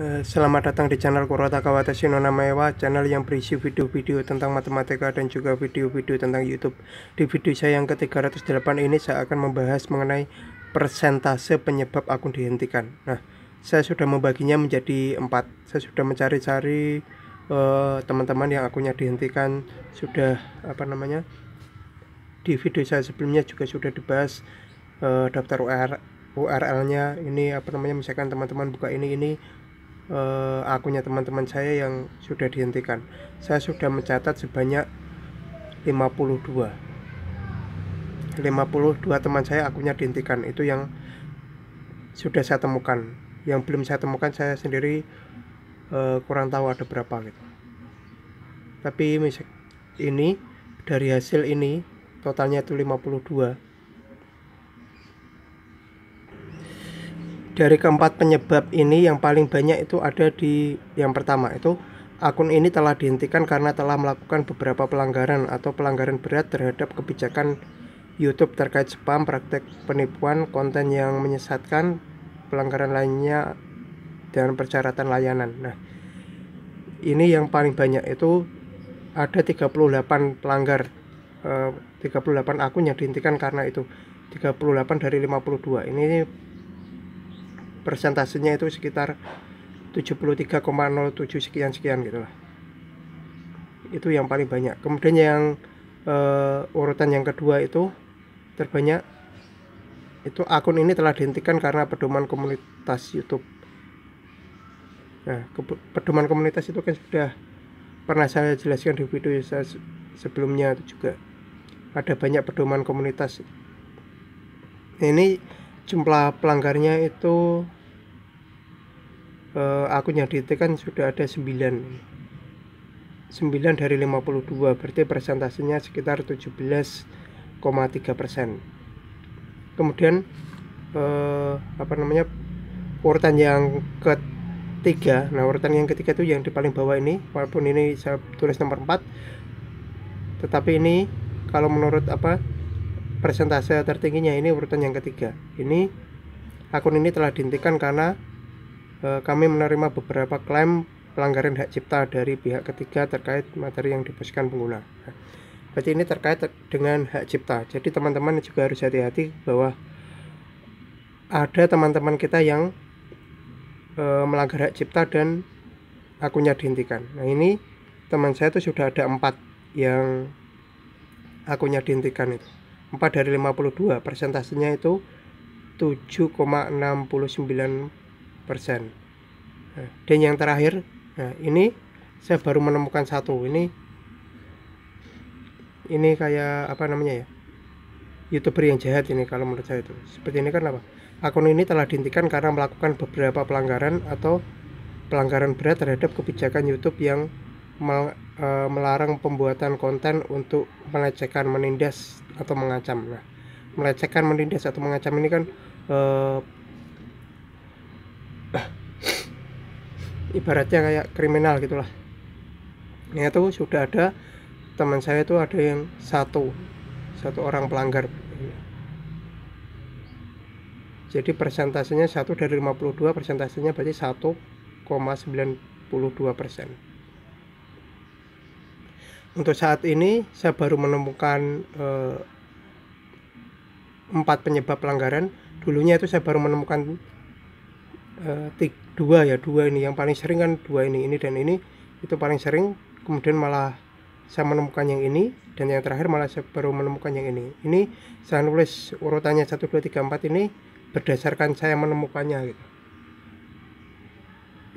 Eh, selamat datang di channel Kurota Kawatashi no Namaewa, channel yang berisi video-video tentang matematika dan juga video-video tentang YouTube. Di video saya yang ke-308 ini saya akan membahas mengenai persentase penyebab akun dihentikan. Nah, saya sudah membaginya menjadi empat. Saya sudah mencari-cari eh, teman-teman uh, yang akunnya dihentikan sudah apa namanya? Di video saya sebelumnya juga sudah dibahas uh, daftar URL-nya ini apa namanya misalkan teman-teman buka ini ini uh, eh, akunnya teman-teman saya yang sudah dihentikan saya sudah mencatat sebanyak 52 52 teman saya akunnya dihentikan itu yang sudah saya temukan yang belum saya temukan saya sendiri uh, kurang tahu ada berapa gitu tapi ini dari hasil ini totalnya itu 52 dari keempat penyebab ini yang paling banyak itu ada di yang pertama itu akun ini telah dihentikan karena telah melakukan beberapa pelanggaran atau pelanggaran berat terhadap kebijakan YouTube terkait spam, praktek penipuan, konten yang menyesatkan, pelanggaran lainnya dan persyaratan layanan. Nah, ini yang paling banyak itu ada 38 pelanggar eh, 38 akun yang dihentikan karena itu 38 dari 52. Ini persentasenya itu sekitar 73,07 sekian sekian gitu lah itu yang paling banyak kemudian yang uh, urutan yang kedua itu terbanyak itu akun ini telah dihentikan karena pedoman komunitas YouTube nah pedoman komunitas itu kan sudah pernah saya jelaskan di video saya sebelumnya itu juga ada banyak pedoman komunitas ini jumlah pelanggarnya itu eh, akunnya DT kan sudah ada 9 9 dari 52 berarti presentasinya sekitar 17,3 persen kemudian eh, apa namanya urutan yang ketiga nah urutan yang ketiga itu yang di paling bawah ini walaupun ini saya tulis nomor 4 tetapi ini kalau menurut apa persentase tertingginya ini urutan yang ketiga ini akun ini telah dihentikan karena e, kami menerima beberapa klaim pelanggaran hak cipta dari pihak ketiga terkait materi yang dipostkan pengguna nah, berarti ini terkait dengan hak cipta jadi teman-teman juga harus hati-hati bahwa ada teman-teman kita yang e, melanggar hak cipta dan akunnya dihentikan nah ini teman saya itu sudah ada empat yang akunnya dihentikan itu 4 dari 52 persentasenya itu 7,69 persen nah, dan yang terakhir nah ini saya baru menemukan satu ini ini kayak apa namanya ya youtuber yang jahat ini kalau menurut saya itu seperti ini kan apa akun ini telah dihentikan karena melakukan beberapa pelanggaran atau pelanggaran berat terhadap kebijakan YouTube yang e, melarang pembuatan konten untuk melecehkan, menindas atau mengancam. Nah, melecehkan, menindas atau mengancam ini kan e, ibaratnya kayak kriminal gitulah. Ini tuh sudah ada teman saya itu ada yang satu satu orang pelanggar jadi persentasenya satu dari 52 persentasenya berarti 1,92 persen untuk saat ini saya baru menemukan eh, empat penyebab pelanggaran dulunya itu saya baru menemukan eh, dua ya dua ini yang paling sering kan dua ini ini dan ini itu paling sering kemudian malah saya menemukan yang ini dan yang terakhir malah saya baru menemukan yang ini ini saya nulis urutannya 1, 2, 3, 4 ini berdasarkan saya menemukannya gitu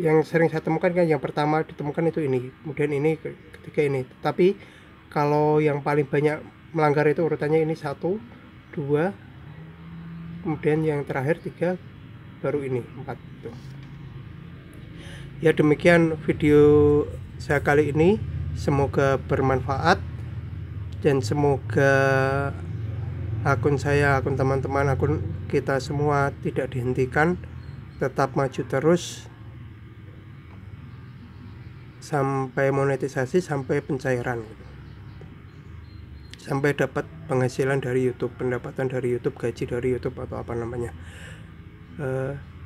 yang sering saya temukan kan yang pertama ditemukan itu ini kemudian ini ketiga ini tapi kalau yang paling banyak melanggar itu urutannya ini satu dua kemudian yang terakhir tiga baru ini empat itu ya demikian video saya kali ini semoga bermanfaat dan semoga akun saya akun teman-teman akun kita semua tidak dihentikan tetap maju terus sampai monetisasi sampai pencairan gitu. sampai dapat penghasilan dari YouTube pendapatan dari YouTube gaji dari YouTube atau apa namanya uh,